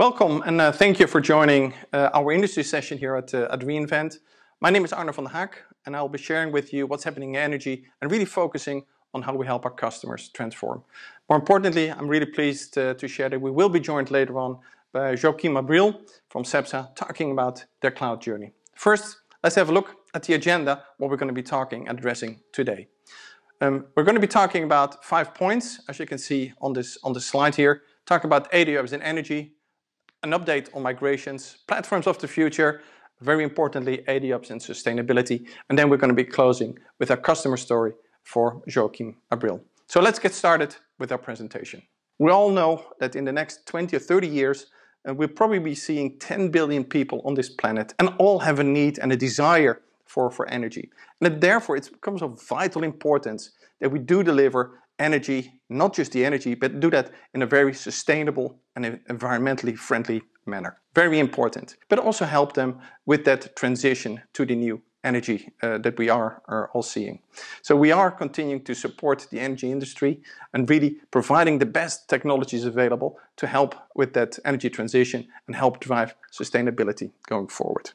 Welcome and uh, thank you for joining uh, our industry session here at, uh, at reInvent. My name is Arno van der Haak and I'll be sharing with you what's happening in energy and really focusing on how we help our customers transform. More importantly, I'm really pleased uh, to share that we will be joined later on by Joachim Abril from SEPSA talking about their cloud journey. First, let's have a look at the agenda, what we're going to be talking and addressing today. Um, we're going to be talking about five points, as you can see on this, on this slide here. Talk about AWS in energy, an update on migrations, platforms of the future, very importantly, ADOps and sustainability. And then we're going to be closing with our customer story for Joachim Abril. So let's get started with our presentation. We all know that in the next 20 or 30 years, uh, we'll probably be seeing 10 billion people on this planet and all have a need and a desire for, for energy. And therefore, it becomes of vital importance that we do deliver energy, not just the energy, but do that in a very sustainable and environmentally friendly manner. Very important. But also help them with that transition to the new energy uh, that we are, are all seeing. So we are continuing to support the energy industry and really providing the best technologies available to help with that energy transition and help drive sustainability going forward.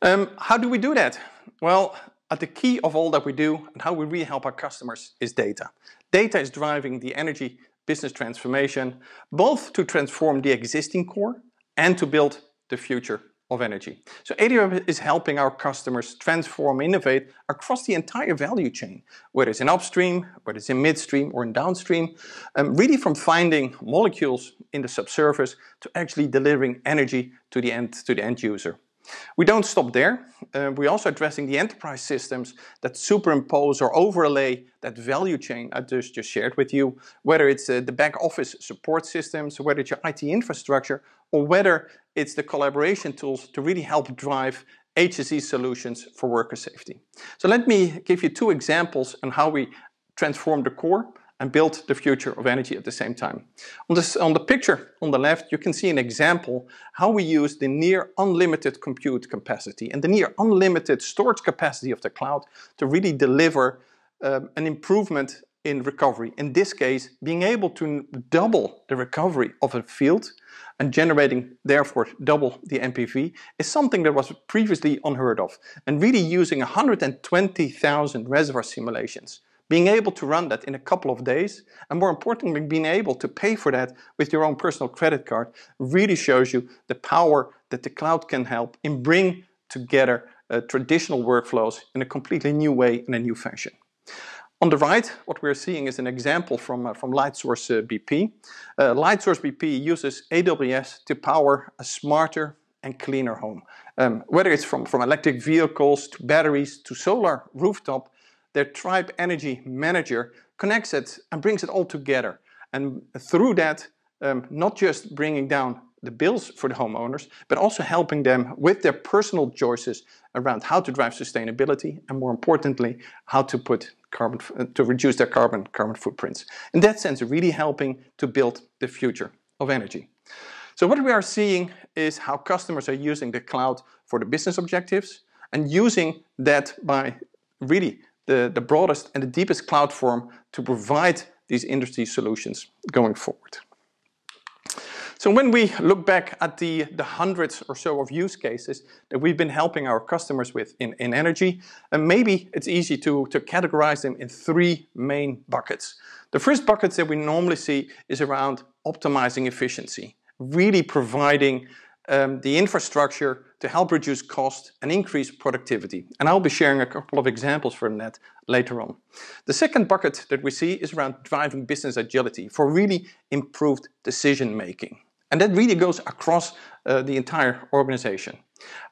Um, how do we do that? Well, at the key of all that we do and how we really help our customers is data. Data is driving the energy business transformation, both to transform the existing core and to build the future of energy. So ADR is helping our customers transform, innovate across the entire value chain, whether it's in upstream, whether it's in midstream or in downstream, um, really from finding molecules in the subsurface to actually delivering energy to the end to the end user. We don't stop there. Uh, we're also addressing the enterprise systems that superimpose or overlay that value chain I just, just shared with you, whether it's uh, the back office support systems, whether it's your IT infrastructure, or whether it's the collaboration tools to really help drive HSE solutions for worker safety. So let me give you two examples on how we transform the core and build the future of energy at the same time. On, this, on the picture on the left, you can see an example how we use the near unlimited compute capacity and the near unlimited storage capacity of the cloud to really deliver um, an improvement in recovery. In this case, being able to double the recovery of a field and generating therefore double the MPV is something that was previously unheard of. And really using 120,000 reservoir simulations being able to run that in a couple of days, and more importantly, being able to pay for that with your own personal credit card really shows you the power that the cloud can help in bring together uh, traditional workflows in a completely new way and a new fashion. On the right, what we're seeing is an example from, uh, from Lightsource uh, BP. Uh, Lightsource BP uses AWS to power a smarter and cleaner home. Um, whether it's from, from electric vehicles to batteries to solar rooftop, their tribe energy manager connects it and brings it all together. And through that, um, not just bringing down the bills for the homeowners, but also helping them with their personal choices around how to drive sustainability and more importantly, how to put carbon to reduce their carbon carbon footprints. In that sense, really helping to build the future of energy. So what we are seeing is how customers are using the cloud for the business objectives and using that by really the, the broadest and the deepest cloud form to provide these industry solutions going forward. So when we look back at the, the hundreds or so of use cases that we've been helping our customers with in, in energy, and maybe it's easy to, to categorize them in three main buckets. The first bucket that we normally see is around optimizing efficiency, really providing um, the infrastructure to help reduce cost and increase productivity. And I'll be sharing a couple of examples from that later on. The second bucket that we see is around driving business agility for really improved decision making. And that really goes across uh, the entire organization.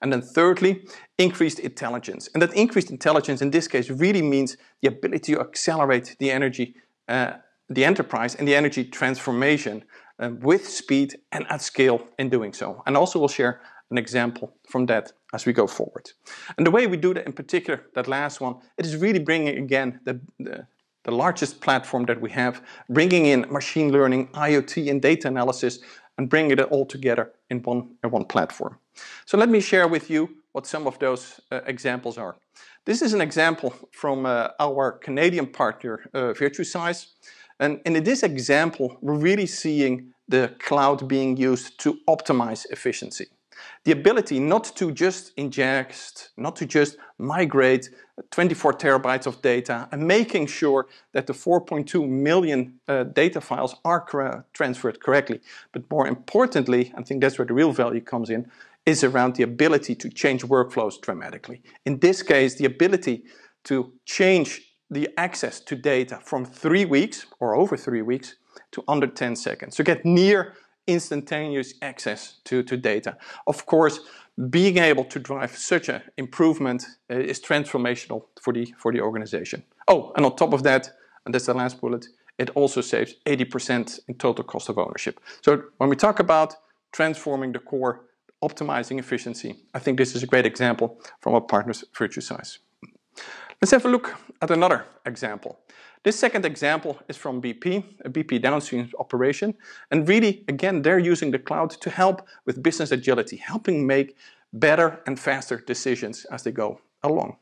And then thirdly, increased intelligence. And that increased intelligence in this case really means the ability to accelerate the energy, uh, the enterprise and the energy transformation um, with speed and at scale in doing so. And also we'll share an example from that as we go forward. And the way we do that in particular, that last one, it is really bringing again the, the, the largest platform that we have, bringing in machine learning, IoT and data analysis, and bringing it all together in one, in one platform. So let me share with you what some of those uh, examples are. This is an example from uh, our Canadian partner, uh, VirtuSize. And, in this example, we're really seeing the cloud being used to optimize efficiency. The ability not to just ingest, not to just migrate 24 terabytes of data and making sure that the 4.2 million uh, data files are transferred correctly. But more importantly, I think that's where the real value comes in, is around the ability to change workflows dramatically. In this case, the ability to change the access to data from three weeks or over three weeks to under 10 seconds to get near instantaneous access to, to data. Of course, being able to drive such an improvement uh, is transformational for the, for the organization. Oh, and on top of that, and that's the last bullet, it also saves 80% in total cost of ownership. So when we talk about transforming the core, optimizing efficiency, I think this is a great example from our partner's Virtue Let's have a look at another example. This second example is from BP, a BP downstream operation. And really, again, they're using the cloud to help with business agility, helping make better and faster decisions as they go along.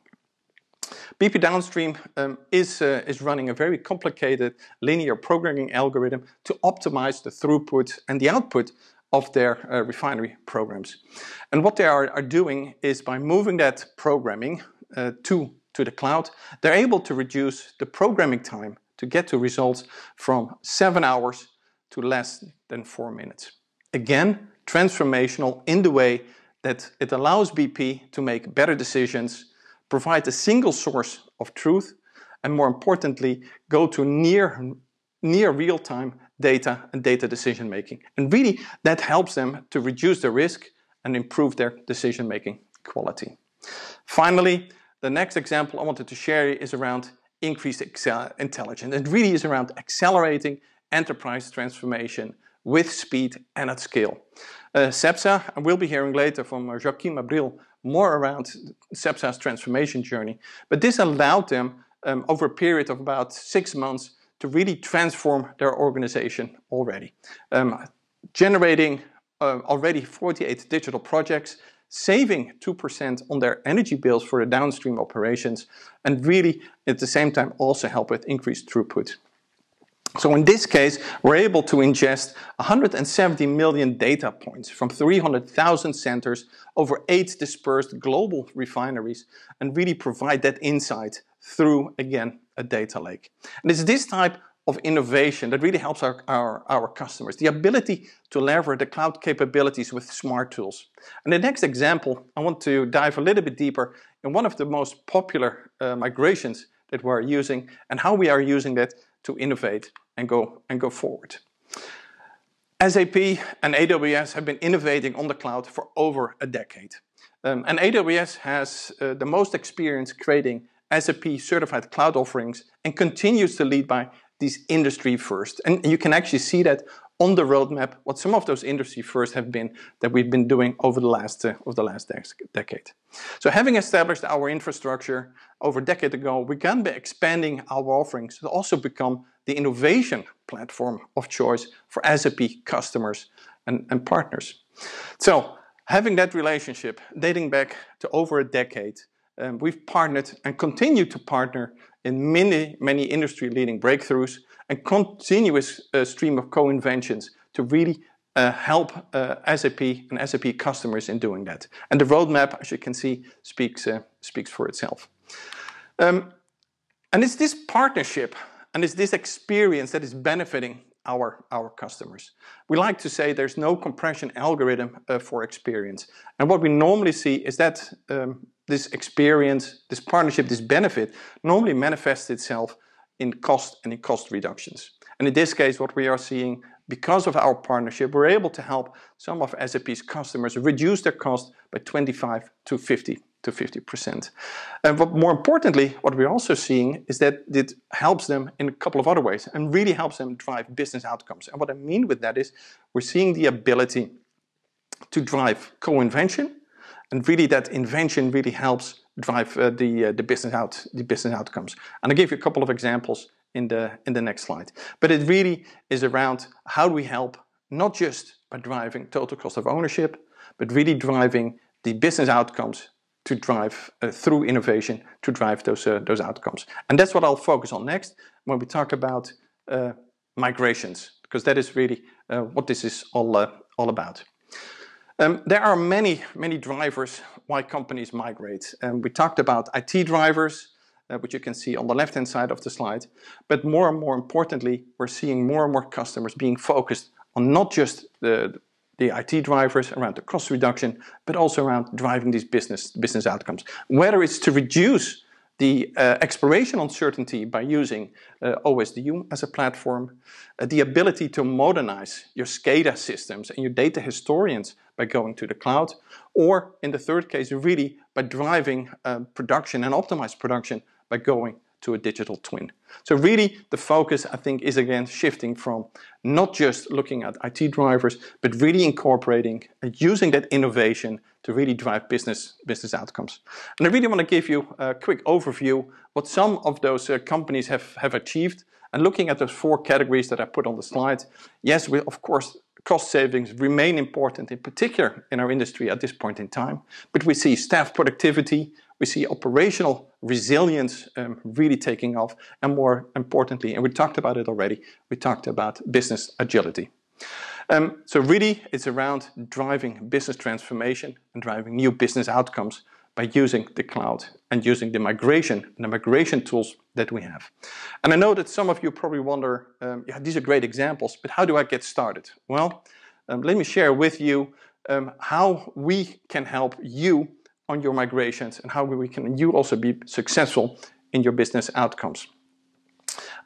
BP Downstream um, is, uh, is running a very complicated linear programming algorithm to optimize the throughput and the output of their uh, refinery programs. And what they are, are doing is by moving that programming uh, to to the cloud, they're able to reduce the programming time to get to results from seven hours to less than four minutes. Again, transformational in the way that it allows BP to make better decisions, provide a single source of truth, and more importantly, go to near, near real-time data and data decision making. And really, that helps them to reduce the risk and improve their decision making quality. Finally, the next example I wanted to share is around increased intelligence. It really is around accelerating enterprise transformation with speed and at scale. Uh, SEPSA, we will be hearing later from uh, Joaquim Abril more around SEPSA's transformation journey, but this allowed them um, over a period of about six months to really transform their organization already. Um, generating uh, already 48 digital projects saving 2% on their energy bills for the downstream operations, and really at the same time also help with increased throughput. So in this case, we're able to ingest 170 million data points from 300,000 centers over eight dispersed global refineries and really provide that insight through, again, a data lake. And it's this type of innovation that really helps our, our, our customers. The ability to leverage the cloud capabilities with smart tools. And the next example, I want to dive a little bit deeper in one of the most popular uh, migrations that we're using and how we are using that to innovate and go, and go forward. SAP and AWS have been innovating on the cloud for over a decade. Um, and AWS has uh, the most experience creating SAP certified cloud offerings and continues to lead by these industry first. And you can actually see that on the roadmap, what some of those industry first have been that we've been doing over the last uh, over the last de decade. So having established our infrastructure over a decade ago, we can be expanding our offerings to also become the innovation platform of choice for SAP customers and, and partners. So having that relationship dating back to over a decade, um, we've partnered and continue to partner in many, many industry-leading breakthroughs and continuous uh, stream of co-inventions to really uh, help uh, SAP and SAP customers in doing that. And the roadmap, as you can see, speaks, uh, speaks for itself. Um, and it's this partnership and it's this experience that is benefiting our, our customers. We like to say there's no compression algorithm uh, for experience. And what we normally see is that um, this experience, this partnership, this benefit normally manifests itself in cost and in cost reductions. And in this case, what we are seeing, because of our partnership, we're able to help some of SAP's customers reduce their cost by 25 to 50 to 50%. And what more importantly, what we're also seeing is that it helps them in a couple of other ways and really helps them drive business outcomes. And what I mean with that is we're seeing the ability to drive co-invention and really that invention really helps drive uh, the, uh, the, business out, the business outcomes. And i give you a couple of examples in the, in the next slide. But it really is around how do we help, not just by driving total cost of ownership, but really driving the business outcomes to drive uh, through innovation to drive those uh, those outcomes. And that's what I'll focus on next when we talk about uh, migrations, because that is really uh, what this is all uh, all about. Um, there are many, many drivers why companies migrate. Um, we talked about IT drivers, uh, which you can see on the left-hand side of the slide. But more and more importantly, we're seeing more and more customers being focused on not just the, the IT drivers around the cost reduction, but also around driving these business, business outcomes. Whether it's to reduce the uh, exploration uncertainty by using uh, OSDU as a platform, uh, the ability to modernize your SCADA systems and your data historians by going to the cloud, or in the third case, really by driving uh, production and optimized production by going to a digital twin. So really the focus I think is again shifting from not just looking at IT drivers, but really incorporating and using that innovation to really drive business, business outcomes. And I really want to give you a quick overview what some of those uh, companies have, have achieved and looking at those four categories that I put on the slide. Yes, we, of course cost savings remain important, in particular in our industry at this point in time. But we see staff productivity, we see operational resilience um, really taking off, and more importantly, and we talked about it already, we talked about business agility. Um, so really, it's around driving business transformation and driving new business outcomes by using the cloud and using the migration and the migration tools that we have. And I know that some of you probably wonder, um, yeah, these are great examples, but how do I get started? Well, um, let me share with you um, how we can help you on your migrations and how we can you also be successful in your business outcomes.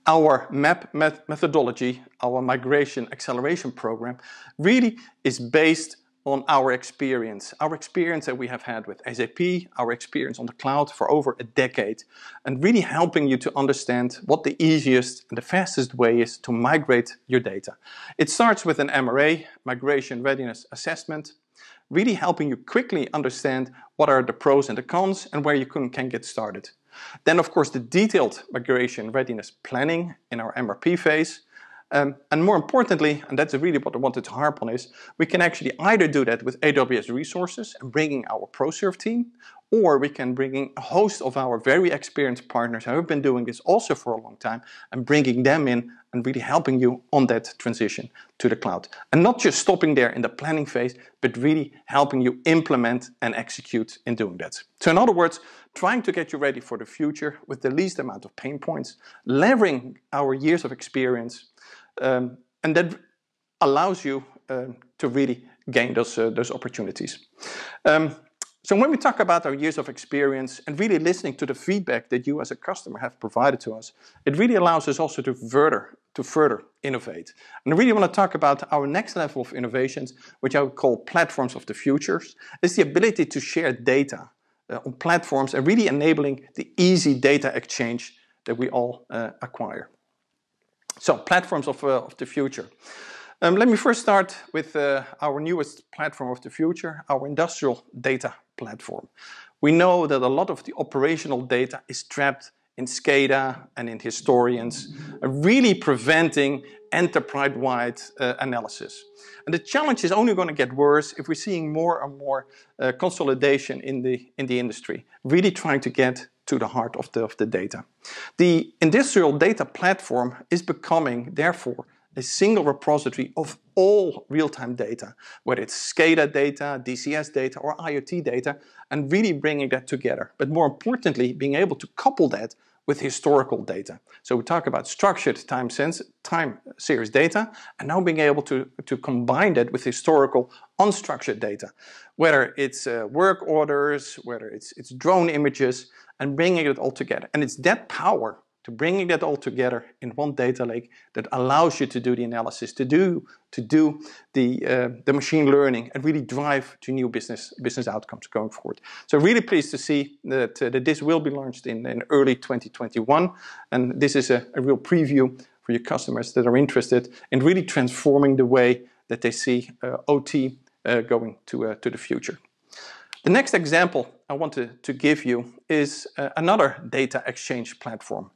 Our MAP met methodology, our Migration Acceleration Program, really is based on our experience, our experience that we have had with SAP, our experience on the cloud for over a decade, and really helping you to understand what the easiest and the fastest way is to migrate your data. It starts with an MRA, Migration Readiness Assessment, really helping you quickly understand what are the pros and the cons and where you can, can get started. Then of course the detailed migration readiness planning in our MRP phase, um, and more importantly, and that's really what I wanted to harp on is, we can actually either do that with AWS resources and bringing our ProServe team, or we can bring in a host of our very experienced partners who have been doing this also for a long time and bringing them in and really helping you on that transition to the cloud. And not just stopping there in the planning phase, but really helping you implement and execute in doing that. So in other words, trying to get you ready for the future with the least amount of pain points, leveraging our years of experience, um, and that allows you um, to really gain those, uh, those opportunities. Um, so when we talk about our years of experience and really listening to the feedback that you as a customer have provided to us, it really allows us also to further, to further innovate. And I really want to talk about our next level of innovations, which I would call platforms of the futures, is the ability to share data uh, on platforms and really enabling the easy data exchange that we all uh, acquire. So platforms of, uh, of the future. Um, let me first start with uh, our newest platform of the future, our industrial data platform. We know that a lot of the operational data is trapped in SCADA and in historians, uh, really preventing enterprise-wide uh, analysis. And the challenge is only going to get worse if we're seeing more and more uh, consolidation in the, in the industry, really trying to get to the heart of the, of the data. The industrial data platform is becoming, therefore, a single repository of all real-time data, whether it's SCADA data, DCS data, or IoT data, and really bringing that together. But more importantly, being able to couple that with historical data. So we talk about structured time, sense, time series data and now being able to, to combine that with historical unstructured data, whether it's uh, work orders, whether it's, it's drone images, and bringing it all together. And it's that power to bringing that all together in one data lake that allows you to do the analysis, to do to do the uh, the machine learning, and really drive to new business business outcomes going forward. So really pleased to see that, uh, that this will be launched in, in early 2021, and this is a, a real preview for your customers that are interested in really transforming the way that they see uh, OT uh, going to uh, to the future. The next example I want to, to give you is uh, another data exchange platform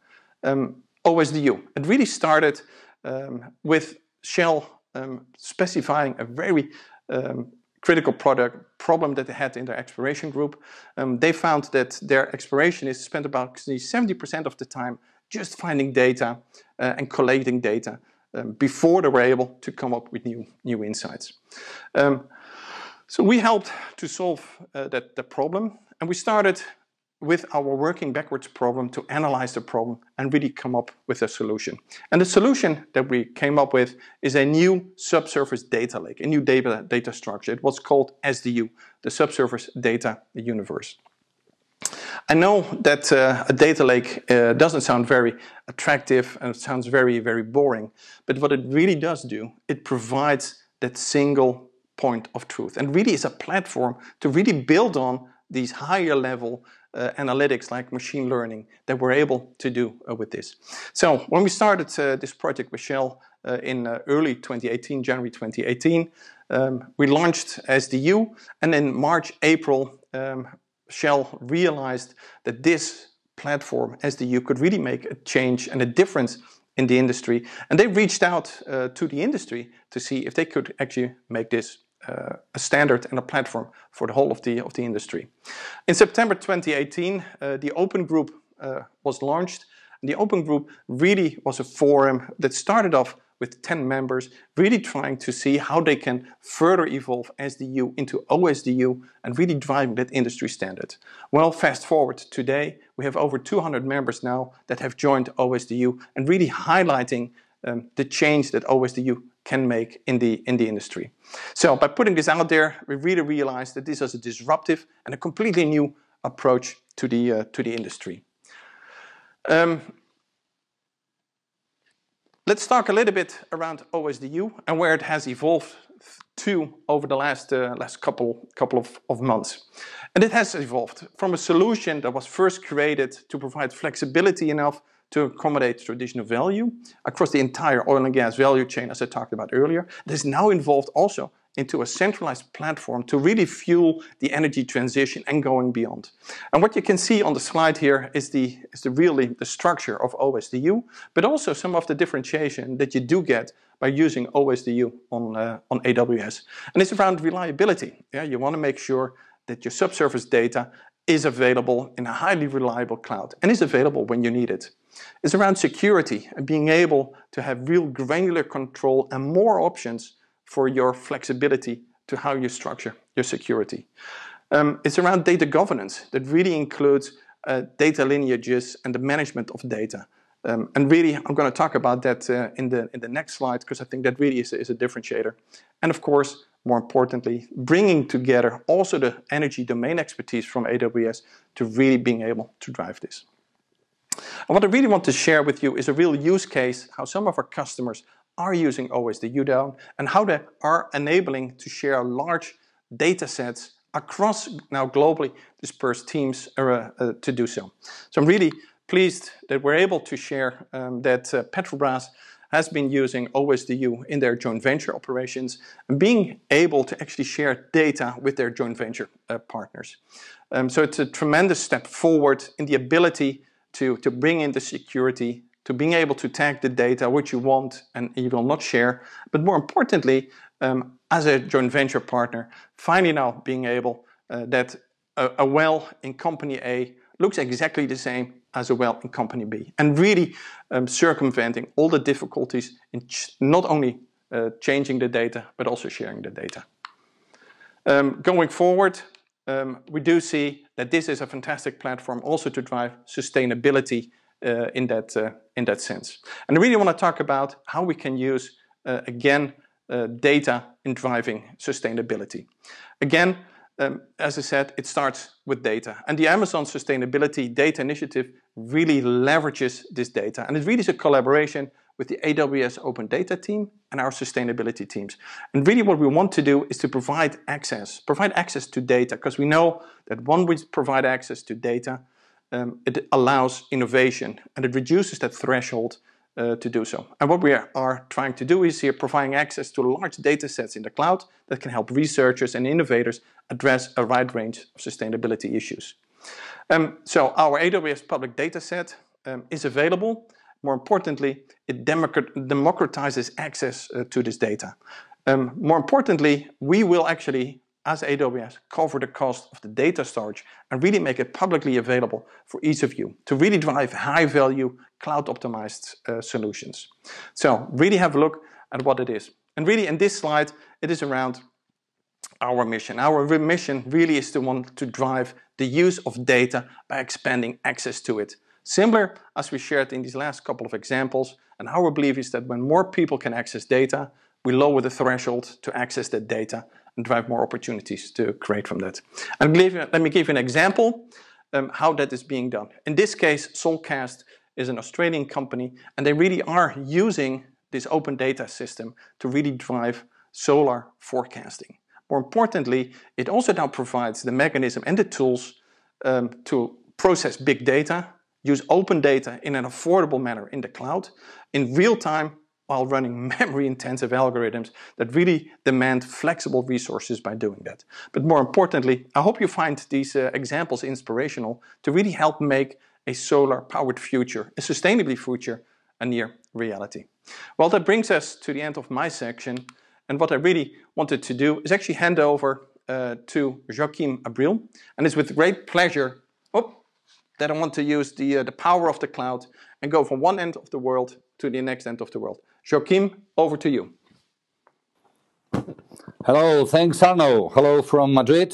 um, OSDU. It really started um, with Shell um, specifying a very um, critical product problem that they had in their exploration group. Um, they found that their explorationists spent about 70% of the time just finding data uh, and collating data um, before they were able to come up with new, new insights. so we helped to solve uh, that, that problem and we started with our working backwards problem to analyze the problem and really come up with a solution. And the solution that we came up with is a new subsurface data lake, a new data, data structure. It was called SDU, the Subsurface Data Universe. I know that uh, a data lake uh, doesn't sound very attractive and it sounds very, very boring, but what it really does do, it provides that single point of truth and really is a platform to really build on these higher level uh, analytics like machine learning that we're able to do uh, with this. So when we started uh, this project with Shell uh, in uh, early 2018, January 2018, um, we launched SDU and in March, April, um, Shell realized that this platform, SDU, could really make a change and a difference in the industry. And they reached out uh, to the industry to see if they could actually make this uh, a standard and a platform for the whole of the, of the industry. In September 2018, uh, the Open Group uh, was launched. And the Open Group really was a forum that started off with 10 members, really trying to see how they can further evolve SDU into OSDU and really driving that industry standard. Well, fast forward today, we have over 200 members now that have joined OSDU and really highlighting um, the change that OSDU can make in the, in the industry. So by putting this out there, we really realized that this was a disruptive and a completely new approach to the, uh, to the industry. Um, let's talk a little bit around OSDU and where it has evolved to over the last, uh, last couple, couple of, of months. And it has evolved from a solution that was first created to provide flexibility enough to accommodate traditional value across the entire oil and gas value chain, as I talked about earlier. This now involved also into a centralized platform to really fuel the energy transition and going beyond. And what you can see on the slide here is the, is the really the structure of OSDU, but also some of the differentiation that you do get by using OSDU on, uh, on AWS. And it's around reliability. Yeah, you want to make sure that your subsurface data is available in a highly reliable cloud and is available when you need it is around security and being able to have real granular control and more options for your flexibility to how you structure your security. Um, it's around data governance that really includes uh, data lineages and the management of data. Um, and really, I'm going to talk about that uh, in, the, in the next slide because I think that really is, is a differentiator. And of course, more importantly, bringing together also the energy domain expertise from AWS to really being able to drive this. And what I really want to share with you is a real use case, how some of our customers are using always the UDOWN and how they are enabling to share large data sets across now globally dispersed teams uh, uh, to do so. So I'm really pleased that we're able to share um, that uh, Petrobras has been using Always the U in their joint venture operations and being able to actually share data with their joint venture uh, partners. Um, so it's a tremendous step forward in the ability to, to bring in the security, to being able to tag the data which you want and you will not share. But more importantly, um, as a joint venture partner, finally now being able uh, that a, a well in company A looks exactly the same as a well in company B. And really um, circumventing all the difficulties in not only uh, changing the data, but also sharing the data. Um, going forward, um, we do see that this is a fantastic platform also to drive sustainability uh, in, that, uh, in that sense. And I really want to talk about how we can use, uh, again, data in driving sustainability. Again, um, as I said, it starts with data. And the Amazon Sustainability Data Initiative really leverages this data. And it really is a collaboration with the AWS Open Data team and our sustainability teams. And really what we want to do is to provide access, provide access to data, because we know that when we provide access to data, um, it allows innovation and it reduces that threshold uh, to do so. And what we are, trying to do is here providing access to large data sets in the cloud that can help researchers and innovators address a wide range of sustainability issues. Um, so our AWS public data set um, is available more importantly, it democratizes access uh, to this data. Um, more importantly, we will actually, as AWS, cover the cost of the data storage and really make it publicly available for each of you to really drive high-value, cloud-optimized uh, solutions. So really have a look at what it is. And really, in this slide, it is around our mission. Our mission really is to want to drive the use of data by expanding access to it. Similar as we shared in these last couple of examples, and our belief is that when more people can access data, we lower the threshold to access that data and drive more opportunities to create from that. And let me give you an example um, how that is being done. In this case, Solcast is an Australian company and they really are using this open data system to really drive solar forecasting. More importantly, it also now provides the mechanism and the tools um, to process big data use open data in an affordable manner in the cloud in real time while running memory intensive algorithms that really demand flexible resources by doing that. But more importantly, I hope you find these uh, examples inspirational to really help make a solar powered future, a sustainably future, a near reality. Well, that brings us to the end of my section. And what I really wanted to do is actually hand over uh, to Joachim Abril. And it's with great pleasure. Oh, that I want to use the, uh, the power of the cloud and go from one end of the world to the next end of the world. Joachim, over to you. Hello, thanks Arno. Hello from Madrid.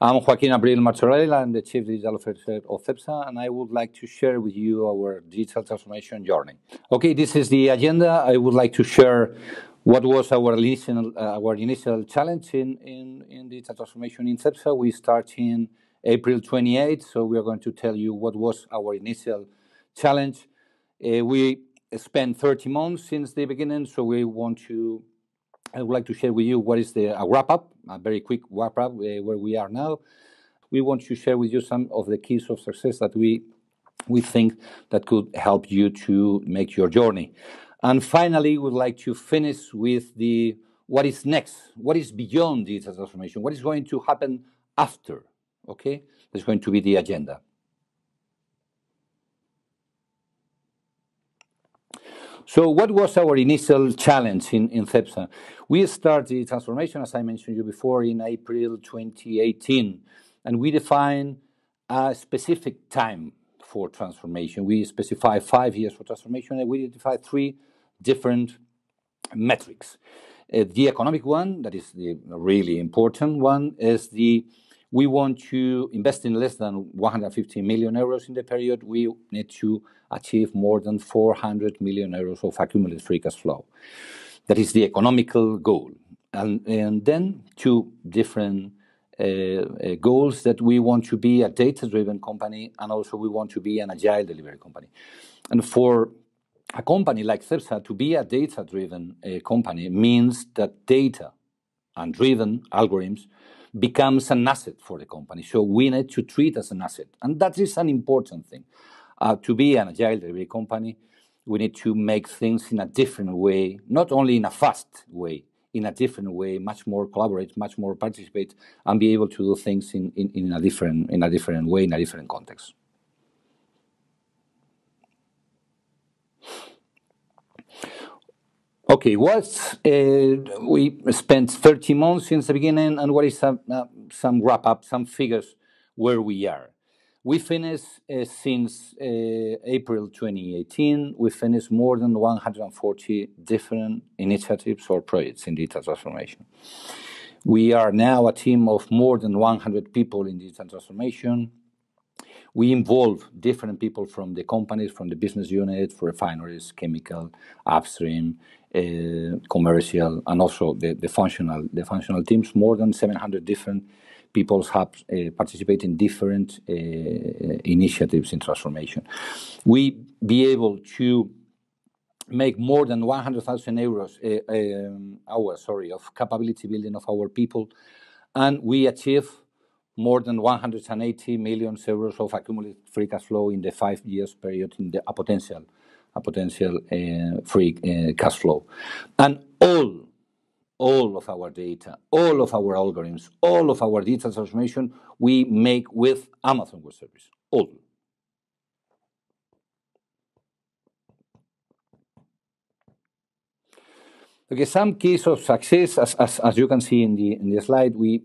I'm Joaquin Abril Mazzarella, I'm the Chief Digital Officer of Cepsa, and I would like to share with you our digital transformation journey. Okay, this is the agenda. I would like to share what was our initial, uh, our initial challenge in, in, in digital transformation in Cepsa. We start in April 28th. So we are going to tell you what was our initial challenge. Uh, we spent 30 months since the beginning, so we want to. I would like to share with you what is the a wrap up, a very quick wrap up uh, where we are now. We want to share with you some of the keys of success that we we think that could help you to make your journey. And finally, we'd like to finish with the what is next, what is beyond digital transformation, what is going to happen after okay? That's going to be the agenda. So what was our initial challenge in, in CEPSA? We started transformation, as I mentioned you before, in April 2018, and we define a specific time for transformation. We specify five years for transformation, and we identify three different metrics. Uh, the economic one, that is the really important one, is the we want to invest in less than 150 million euros in the period. We need to achieve more than 400 million euros of accumulated free cash flow. That is the economical goal. And, and then two different uh, uh, goals that we want to be a data-driven company, and also we want to be an agile delivery company. And for a company like Cepsa to be a data-driven uh, company means that data and driven algorithms becomes an asset for the company. So we need to treat as an asset. And that is an important thing. Uh, to be an agile delivery company, we need to make things in a different way, not only in a fast way, in a different way, much more collaborate, much more participate, and be able to do things in, in, in a different in a different way, in a different context. Okay, what uh, we spent 30 months since the beginning, and what is some, uh, some wrap up, some figures where we are. We finished uh, since uh, April 2018, we finished more than 140 different initiatives or projects in digital transformation. We are now a team of more than 100 people in digital transformation we involve different people from the companies, from the business units, for refineries, chemical, upstream, uh, commercial, and also the, the functional the functional teams. More than 700 different people have uh, participate in different uh, initiatives in transformation. We be able to make more than 100,000 euros uh, um, sorry of capability building of our people, and we achieve more than 180 million euros of accumulated free cash flow in the five years period in the potential eh, free eh, cash flow. And all of our data, all of our algorithms, all of our digital transformation, we make with Amazon Web Services. All. Okay, some keys of success, as you can see in the slide, we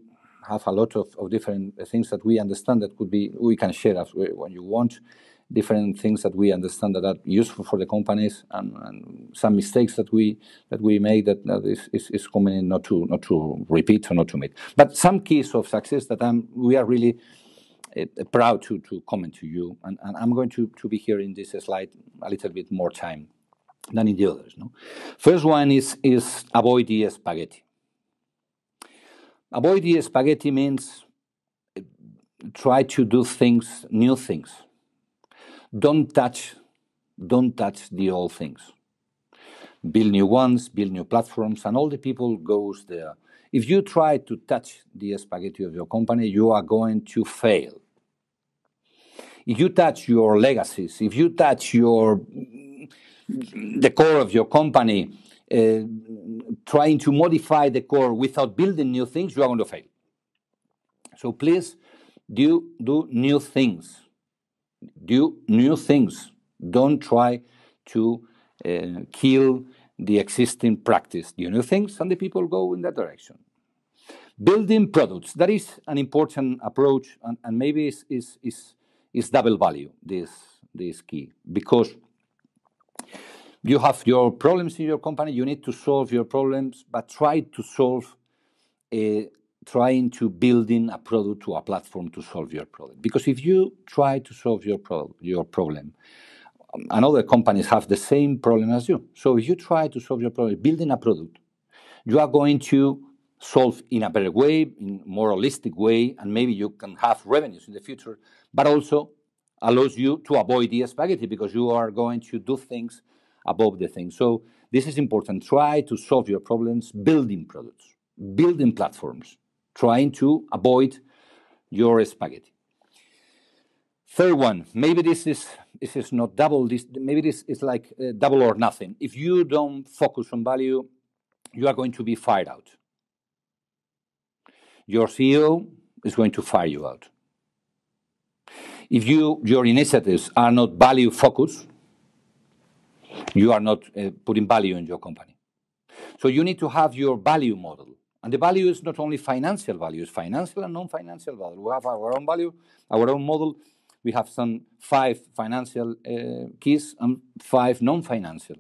have a lot of, of different things that we understand that could be we can share as we, when you want different things that we understand that are useful for the companies and, and some mistakes that we that we make that, that is, is, is not to not to repeat or not to make but some keys of success that I'm we are really uh, proud to, to comment to you and, and I'm going to, to be here in this slide a little bit more time than in the others no? first one is is avoid the spaghetti Avoid the spaghetti means try to do things, new things. Don't touch, don't touch the old things. Build new ones, build new platforms, and all the people goes there. If you try to touch the spaghetti of your company, you are going to fail. If you touch your legacies, if you touch your the core of your company, uh, trying to modify the core without building new things, you are going to fail. So please do do new things. Do new things. Don't try to uh, kill the existing practice. Do new things, and the people go in that direction. Building products. That is an important approach, and, and maybe is is is double value. This this key because you have your problems in your company you need to solve your problems but try to solve uh, trying to build in a product to a platform to solve your problem because if you try to solve your pro- your problem and other companies have the same problem as you so if you try to solve your problem building a product you are going to solve in a better way in more holistic way and maybe you can have revenues in the future but also allows you to avoid the spaghetti because you are going to do things above the thing. So this is important. Try to solve your problems building products, building platforms, trying to avoid your spaghetti. Third one, maybe this is this is not double. This maybe this is like uh, double or nothing. If you don't focus on value, you are going to be fired out. Your CEO is going to fire you out. If you your initiatives are not value focused, you are not uh, putting value in your company. So you need to have your value model. And the value is not only financial value, it's financial and non-financial value. We have our own value, our own model. We have some five financial uh, keys and five non-financial.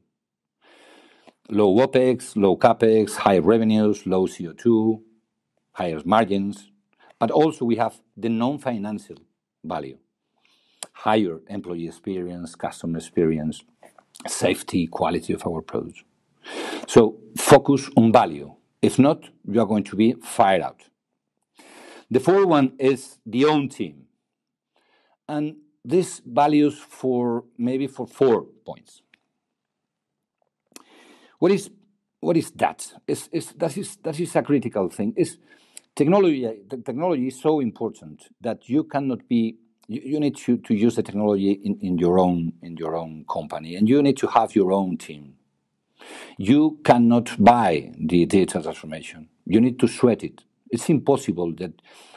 Low OPEX, low CAPEX, high revenues, low CO2, higher margins. But also we have the non-financial value, higher employee experience, customer experience, safety, quality of our products. So focus on value. If not, you are going to be fired out. The fourth one is the own team. And this values for maybe for four points. What is what is that? Is is that is that is a critical thing. Is technology technology is so important that you cannot be you, you need to, to use the technology in, in your own in your own company and you need to have your own team you cannot buy the digital transformation you need to sweat it it's impossible that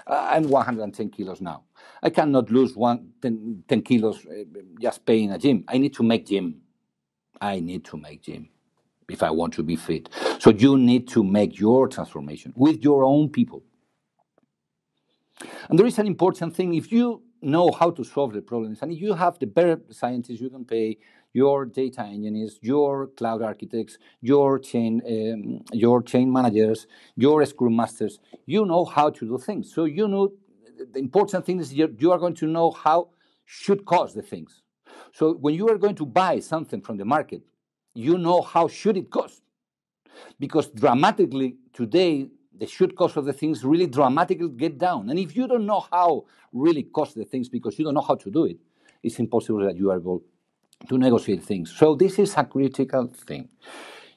uh, i'm 110 kilos now i cannot lose one, 10, 10 kilos eh, just paying a gym i need to make gym i need to make gym if i want to be fit so you need to make your transformation with your own people and there is an important thing if you know how to solve the problems. And you have the better scientists you can pay, your data engineers, your cloud architects, your chain, um, your chain managers, your scrum masters. You know how to do things. So you know the important thing is you are going to know how should cost the things. So when you are going to buy something from the market, you know how should it cost, because dramatically today the should cost of the things really dramatically get down. And if you don't know how really cost the things because you don't know how to do it, it's impossible that you are able to negotiate things. So this is a critical thing.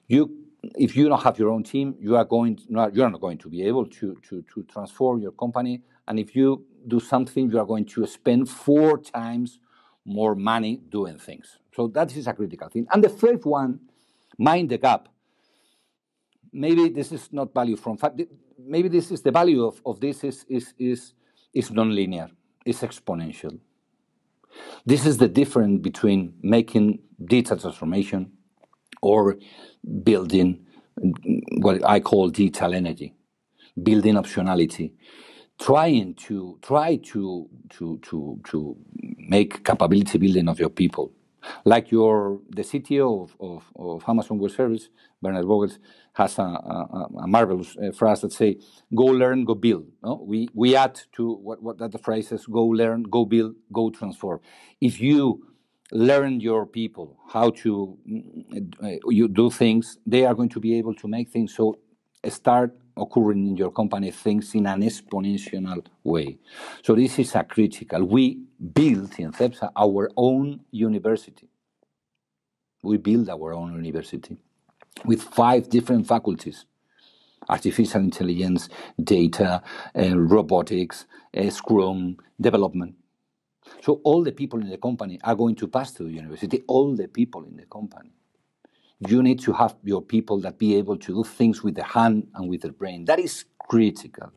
You, if you don't have your own team, you are going not, you are not going to be able to, to to transform your company. And if you do something, you are going to spend four times more money doing things. So that is a critical thing. And the third one, mind the gap maybe this is not value from fact. Maybe this is the value of, of this is, is, is, is nonlinear, is exponential. This is the difference between making data transformation or building what I call digital energy, building optionality, trying to try to to to to make capability building of your people like your the CTO of, of, of Amazon Web Service, Bernard Vogels, has a, a, a marvelous uh, phrase that say, "Go learn, go build." No? We we add to what what that the phrase is: "Go learn, go build, go transform." If you learn your people how to mm, uh, you do things, they are going to be able to make things. So start occurring in your company things in an exponential way. So this is a critical. We built in CEPSA our own university. We build our own university with five different faculties artificial intelligence, data, uh, robotics, uh, Scrum, development. So all the people in the company are going to pass to the university, all the people in the company you need to have your people that be able to do things with the hand and with the brain. That is critical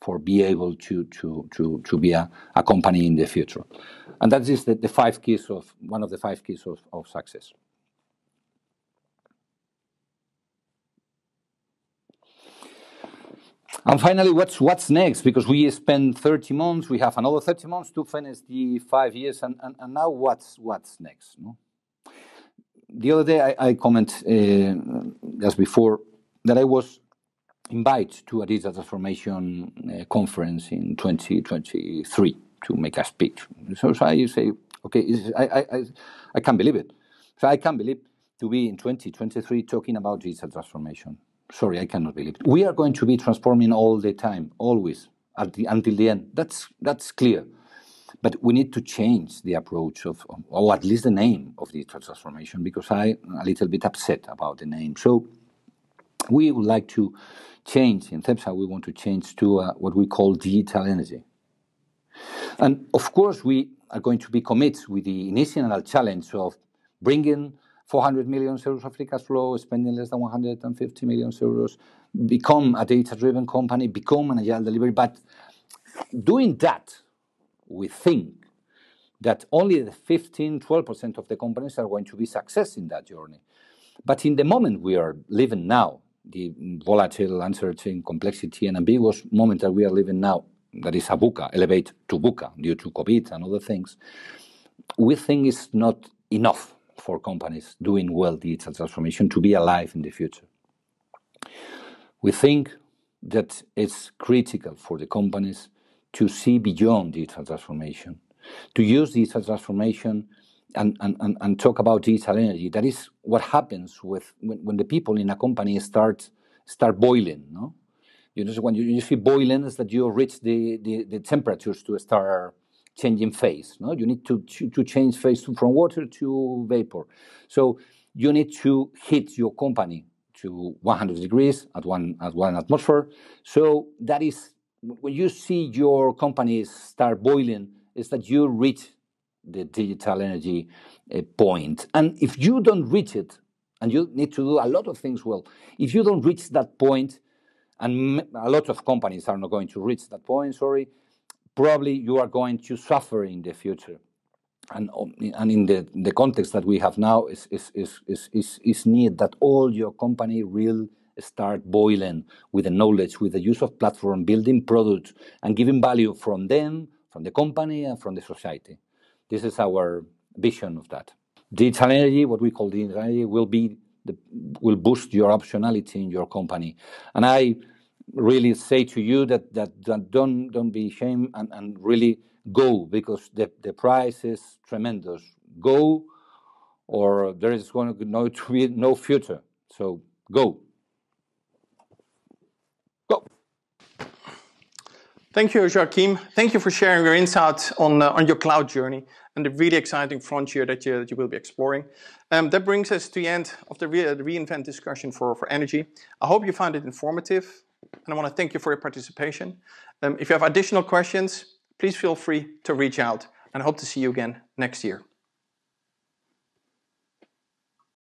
for be able to to to, to be a, a company in the future. And that is the, the five keys of one of the five keys of, of success. And finally, what's what's next? Because we spend 30 months, we have another 30 months to finish the five years, and, and, and now what's what's next? No? the other day I, I comment uh, before that I was invited to a digital transformation uh, conference in 2023 to make a speech. So, so I say, okay, I, I, I, I can't believe it. So I can't believe to be in 2023 talking about digital transformation. Sorry, I cannot believe it. We are going to be transforming all the time, always, the, until the end. That's, that's clear. But we need to change the approach of, or at least the name of digital transformation, because I'm a little bit upset about the name. So we would like to change in TEPSA, we want to change to uh, what we call digital energy. And of course, we are going to be committed with the initial challenge of bringing 400 million euros of free cash flow, spending less than 150 million euros, become a data driven company, become an agile delivery. But doing that we think that only the 15, 12% of the companies are going to be success in that journey. But in the moment we are living now, the volatile, uncertain, complexity, and ambiguous moment that we are living now, that is ABUCA, elevate to BUCA due to COVID and other things, we think it's not enough for companies doing well digital transformation to be alive in the future. We think that it's critical for the companies to see beyond digital transformation, to use digital transformation and, and, and, and talk about digital energy. That is what happens with when, when the people in a company start start boiling, no? You know, when you, you see boiling is that you reach the, the, the temperatures to start changing phase. No, you need to, to, to change phase from water to vapor. So you need to heat your company to 100 degrees at one at one atmosphere. So that is when you see your companies start boiling, is that you reach the digital energy uh, point. And if you don't reach it, and you need to do a lot of things well, if you don't reach that point, and a lot of companies are not going to reach that point, sorry, probably you are going to suffer in the future. And, um, and in the, the context that we have now, is, is, is, is, is, is need that all your company will start boiling with the knowledge, with the use of platform, building products, and giving value from them, from the company, and from the society. This is our vision of that. Digital energy, what we call digital energy, will be the, will boost your optionality in your company. And I really say to you that that, that don't don't be ashamed and, and really go because the, the price is tremendous. Go or there is going to be no future. So go. Thank you, Joachim. Thank you for sharing your insights on, uh, on your cloud journey and the really exciting frontier that you, that you will be exploring. Um, that brings us to the end of the, re the reInvent discussion for, for energy. I hope you found it informative, and I want to thank you for your participation. Um, if you have additional questions, please feel free to reach out, and I hope to see you again next year.